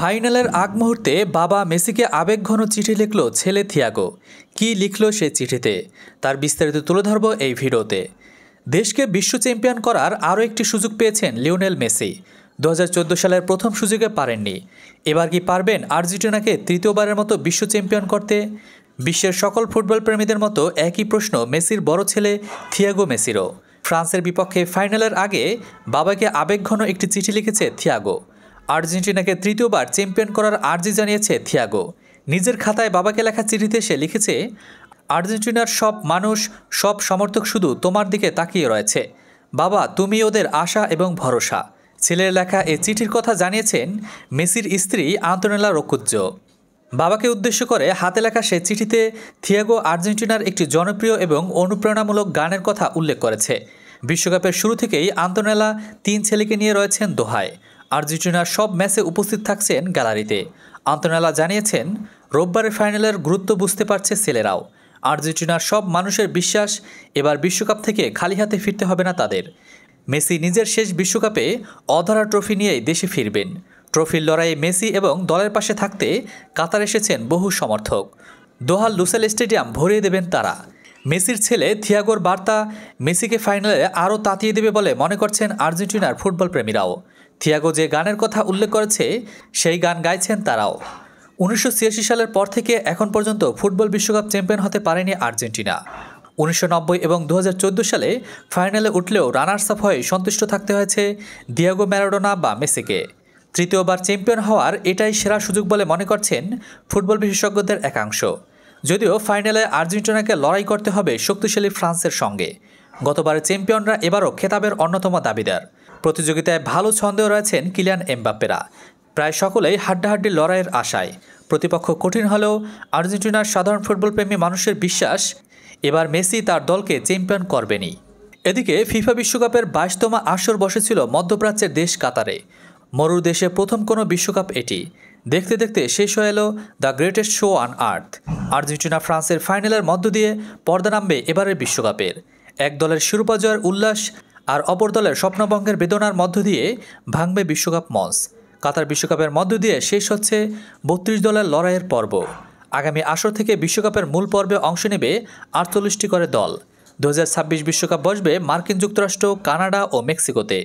ফাইনালের আগ মুহূর্তে বাবা মেসিকে আবেগঘন চিঠি লিখল ছেলে থিয়াগো কি লিখল সে চিঠিতে তার বিস্তারিত তুলে ধরব এই ভিডিওতে দেশকে বিশ্ব চ্যাম্পিয়ন করার আরও একটি সুযোগ পেয়েছেন লিওনেল মেসি দু সালের প্রথম সুযোগে পারেননি এবার কি পারবেন আর্জেন্টিনাকে তৃতীয়বারের মতো বিশ্ব চ্যাম্পিয়ন করতে বিশ্বের সকল ফুটবল প্রেমীদের মতো একই প্রশ্ন মেসির বড় ছেলে থিয়াগো মেসিরও ফ্রান্সের বিপক্ষে ফাইনালের আগে বাবাকে আবেগঘন একটি চিঠি লিখেছে থিয়াগো আর্জেন্টিনাকে তৃতীয়বার চ্যাম্পিয়ন করার আর্জি জানিয়েছে থিয়াগো নিজের খাতায় বাবাকে লেখা চিঠিতে সে লিখেছে আর্জেন্টিনার সব মানুষ সব সমর্থক শুধু তোমার দিকে তাকিয়ে রয়েছে বাবা তুমি ওদের আশা এবং ভরসা ছেলের লেখা এ চিঠির কথা জানিয়েছেন মেসির স্ত্রী আন্তনেলা রকুজ্জ বাবাকে উদ্দেশ্য করে হাতে লেখা সে চিঠিতে থিয়াগো আর্জেন্টিনার একটি জনপ্রিয় এবং অনুপ্রেরণামূলক গানের কথা উল্লেখ করেছে বিশ্বকাপের শুরু থেকেই আন্তনেলা তিন ছেলেকে নিয়ে রয়েছেন দোহায় আর্জেন্টিনার সব ম্যাচে উপস্থিত থাকছেন গ্যালারিতে আন্তনালা জানিয়েছেন রোববারের ফাইনালের গুরুত্ব বুঝতে পারছে ছেলেরাও আর্জেন্টিনার সব মানুষের বিশ্বাস এবার বিশ্বকাপ থেকে খালি হাতে ফিরতে হবে না তাদের মেসি নিজের শেষ বিশ্বকাপে অধরা ট্রফি নিয়েই দেশে ফিরবেন ট্রফির লড়াইয়ে মেসি এবং দলের পাশে থাকতে কাতার এসেছেন বহু সমর্থক দোহাল লুসেল স্টেডিয়াম ভরিয়ে দেবেন তারা মেসির ছেলে থিয়াগোর বার্তা মেসিকে ফাইনালে আরও তাতিয়ে দেবে বলে মনে করছেন আর্জেন্টিনার ফুটবল প্রেমীরাও থিয়াগো যে গানের কথা উল্লেখ করেছে সেই গান গাইছেন তারাও উনিশশো সালের পর থেকে এখন পর্যন্ত ফুটবল বিশ্বকাপ চ্যাম্পিয়ন হতে পারেনি আর্জেন্টিনা উনিশশো এবং দু সালে ফাইনালে উঠলেও রানার্স আপ হয়ে সন্তুষ্ট থাকতে হয়েছে দিয়াগো ম্যারাডোনা বা মেসিকে তৃতীয়বার চ্যাম্পিয়ন হওয়ার এটাই সেরা সুযোগ বলে মনে করছেন ফুটবল বিশেষজ্ঞদের একাংশ যদিও ফাইনালে আর্জেন্টিনাকে লড়াই করতে হবে শক্তিশালী ফ্রান্সের সঙ্গে গতবারের চ্যাম্পিয়নরা এবারও খেতাবের অন্যতম দাবিদার প্রতিযোগিতায় ভালো ছন্দে রয়েছেন কিলিয়ান এমবাপ্পেরা প্রায় সকলেই হাড্ডাহাড্ডি লড়াইয়ের আশায় প্রতিপক্ষ কঠিন হলেও আর্জেন্টিনার সাধারণ ফুটবলপ্রেমী মানুষের বিশ্বাস এবার মেসি তার দলকে চ্যাম্পিয়ন করবেনি এদিকে ফিফা বিশ্বকাপের বাইশতম আসর বসেছিল মধ্যপ্রাচ্যের দেশ কাতারে মরুর দেশে প্রথম কোনো বিশ্বকাপ এটি দেখতে দেখতে শেষ হয়ে এলো the greatest show on earth Argentina ফ্রান্সের ফাইনালের মধ্য দিয়ে পর্দা নামবে এবারের বিশ্বকাপের এক দলের শিরোপা জয়ের উল্লাস আর অপর দলের স্বপ্নভঙ্গের বেদনার মধ্য দিয়ে ভাঙবে বিশ্বকাপ মঞ্চ কাতার বিশ্বকাপের মধ্য দিয়ে শেষ হচ্ছে বত্রিশ দলের লড়াইয়ের পর্ব আগামী আসর থেকে বিশ্বকাপের মূল পর্বে অংশ নেবে আটচল্লিশটি করে দল দু বিশ্বকাপ বসবে মার্কিন যুক্তরাষ্ট্র কানাডা ও মেক্সিকোতে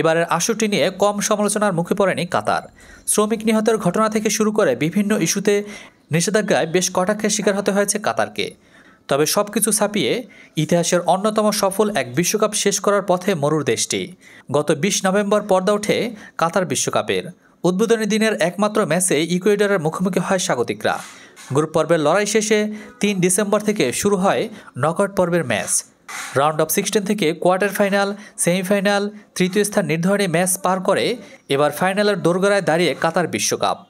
এবারের আসরটি নিয়ে কম সমালোচনার মুখে পড়েনি কাতার শ্রমিক নিহতের ঘটনা থেকে শুরু করে বিভিন্ন ইস্যুতে নিষেধাজ্ঞায় বেশ কটাক্ষের শিকার হতে হয়েছে কাতারকে তবে সব কিছু ছাপিয়ে ইতিহাসের অন্যতম সফল এক বিশ্বকাপ শেষ করার পথে মরুর দেশটি গত ২০ নভেম্বর পর্দা ওঠে কাতার বিশ্বকাপের উদ্বোধনী দিনের একমাত্র ম্যাচে ইকুয়েডরের মুখোমুখি হয় স্বাগতিকরা গ্রুপ পর্বের লড়াই শেষে তিন ডিসেম্বর থেকে শুরু হয় নকআউট পর্বের ম্যাচ রাউন্ড অফ সিক্সটিন থেকে কোয়ার্টার ফাইনাল সেমিফাইনাল তৃতীয় স্থান নির্ধারণী ম্যাচ পার করে এবার ফাইনালের দোরগোড়ায় দাঁড়িয়ে কাতার বিশ্বকাপ